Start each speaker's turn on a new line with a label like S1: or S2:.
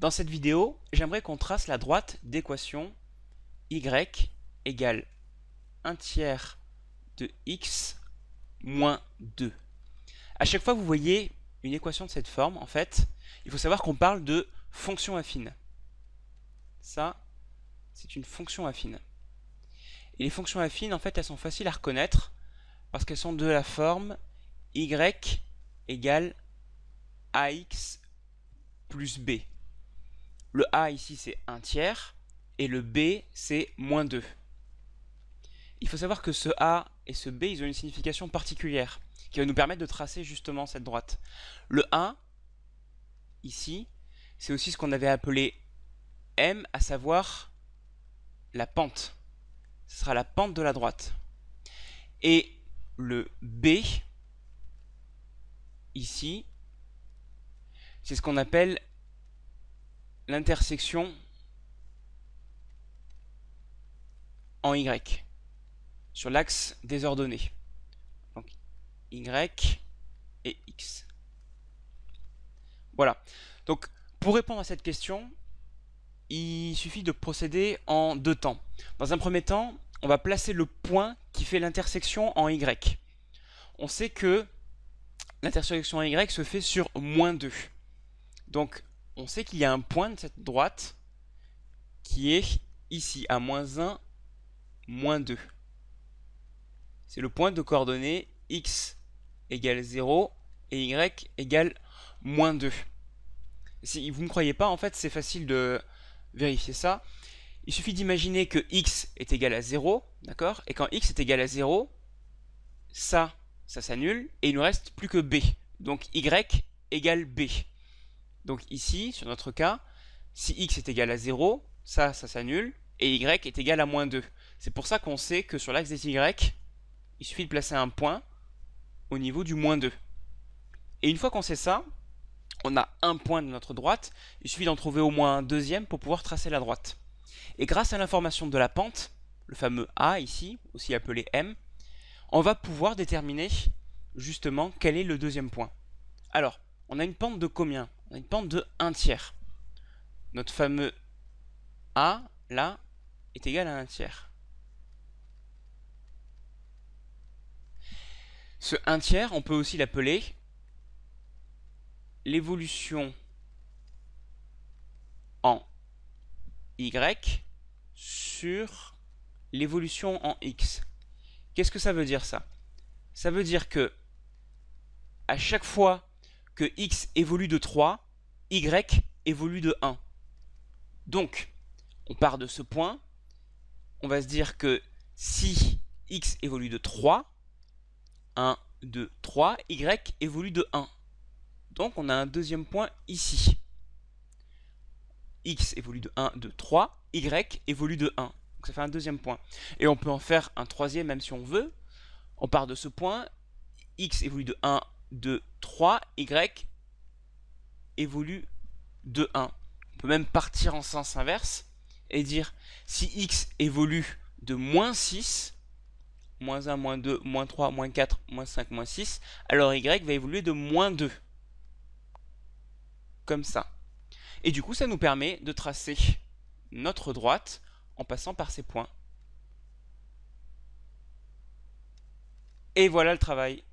S1: Dans cette vidéo, j'aimerais qu'on trace la droite d'équation y égale 1 tiers de x moins 2. A chaque fois que vous voyez une équation de cette forme, en fait, il faut savoir qu'on parle de fonction affine. Ça, c'est une fonction affine. Et les fonctions affines, en fait, elles sont faciles à reconnaître parce qu'elles sont de la forme y égale ax plus b. Le A ici c'est 1 tiers et le B c'est moins 2. Il faut savoir que ce A et ce B ils ont une signification particulière qui va nous permettre de tracer justement cette droite. Le 1 ici c'est aussi ce qu'on avait appelé M à savoir la pente. Ce sera la pente de la droite. Et le B ici c'est ce qu'on appelle l'intersection en Y sur l'axe désordonné. Donc Y et X. Voilà. Donc pour répondre à cette question, il suffit de procéder en deux temps. Dans un premier temps, on va placer le point qui fait l'intersection en Y. On sait que l'intersection en Y se fait sur moins 2. Donc on sait qu'il y a un point de cette droite qui est ici, à moins 1, moins 2. C'est le point de coordonnées x égale 0 et y égale moins 2. Si vous ne croyez pas, en fait, c'est facile de vérifier ça. Il suffit d'imaginer que x est égal à 0, d'accord Et quand x est égal à 0, ça, ça s'annule, et il ne reste plus que b. Donc y égale b. Donc ici, sur notre cas, si x est égal à 0, ça, ça s'annule, et y est égal à moins 2. C'est pour ça qu'on sait que sur l'axe des y, il suffit de placer un point au niveau du moins 2. Et une fois qu'on sait ça, on a un point de notre droite, il suffit d'en trouver au moins un deuxième pour pouvoir tracer la droite. Et grâce à l'information de la pente, le fameux A ici, aussi appelé M, on va pouvoir déterminer justement quel est le deuxième point. Alors, on a une pente de combien on une pente de 1 tiers. Notre fameux A, là, est égal à 1 tiers. Ce 1 tiers, on peut aussi l'appeler l'évolution en Y sur l'évolution en X. Qu'est-ce que ça veut dire ça Ça veut dire que à chaque fois que x évolue de 3, y évolue de 1. Donc, on part de ce point, on va se dire que si x évolue de 3, 1, 2, 3, y évolue de 1. Donc on a un deuxième point ici. x évolue de 1, 2, 3, y évolue de 1. Donc ça fait un deuxième point. Et on peut en faire un troisième même si on veut. On part de ce point, x évolue de 1 de 3, y évolue de 1. On peut même partir en sens inverse et dire si x évolue de moins 6, moins 1, moins 2, moins 3, moins 4, moins 5, moins 6, alors y va évoluer de moins 2. Comme ça. Et du coup, ça nous permet de tracer notre droite en passant par ces points. Et voilà le travail.